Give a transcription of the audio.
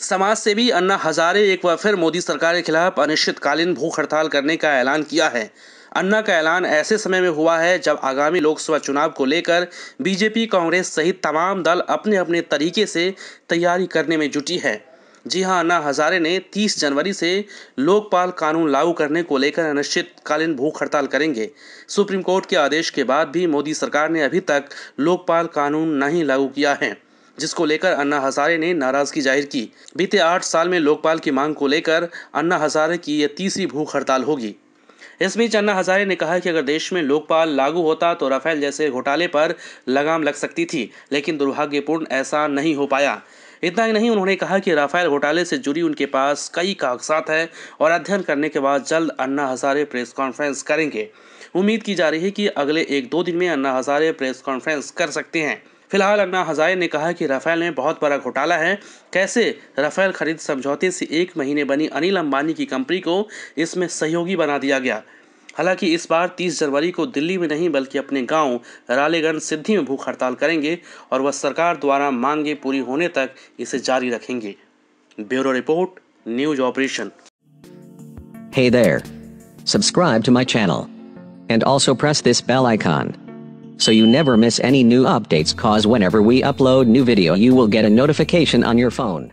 समाज से भी अन्ना हजारे एक बार फिर मोदी सरकार के खिलाफ अनिश्चितकालीन भूख हड़ताल करने का ऐलान किया है अन्ना का ऐलान ऐसे समय में हुआ है जब आगामी लोकसभा चुनाव को लेकर बीजेपी कांग्रेस सहित तमाम दल अपने अपने तरीके से तैयारी करने में जुटी है जी हां अन्ना हजारे ने 30 जनवरी से लोकपाल कानून लागू करने को लेकर अनिश्चितकालीन भूख हड़ताल करेंगे सुप्रीम कोर्ट के आदेश के बाद भी मोदी सरकार ने अभी तक लोकपाल कानून नहीं लागू किया है जिसको लेकर अन्ना हजारे ने नाराजगी जाहिर की बीते आठ साल में लोकपाल की मांग को लेकर अन्ना हजारे की यह तीसरी भूख हड़ताल होगी इस बीच अन्ना हजारे ने कहा कि अगर देश में लोकपाल लागू होता तो राफेल जैसे घोटाले पर लगाम लग सकती थी लेकिन दुर्भाग्यपूर्ण ऐसा नहीं हो पाया इतना ही नहीं उन्होंने कहा कि राफेल घोटाले से जुड़ी उनके पास कई कागजात हैं और अध्ययन करने के बाद जल्द अन्ना हजारे प्रेस कॉन्फ्रेंस करेंगे उम्मीद की जा रही है कि अगले एक दो दिन में अन्ना हजारे प्रेस कॉन्फ्रेंस कर सकते हैं फिलहाल अन्ना हजारे ने कहा कि राफेल में बहुत बड़ा घोटाला है कैसे राफेल खरीद समझौते से एक महीने बनी अनिल अंबानी की कंपनी को इसमें सहयोगी बना दिया गया हालांकि इस बार 30 जनवरी को दिल्ली में नहीं बल्कि अपने गांव रालेगंज सिद्धि में भूख हड़ताल करेंगे और वह सरकार द्वारा मांगे पूरी होने तक इसे जारी रखेंगे bureau report news operation subscribe to my channel so you never miss any new updates cause whenever we upload new video you will get a notification on your phone.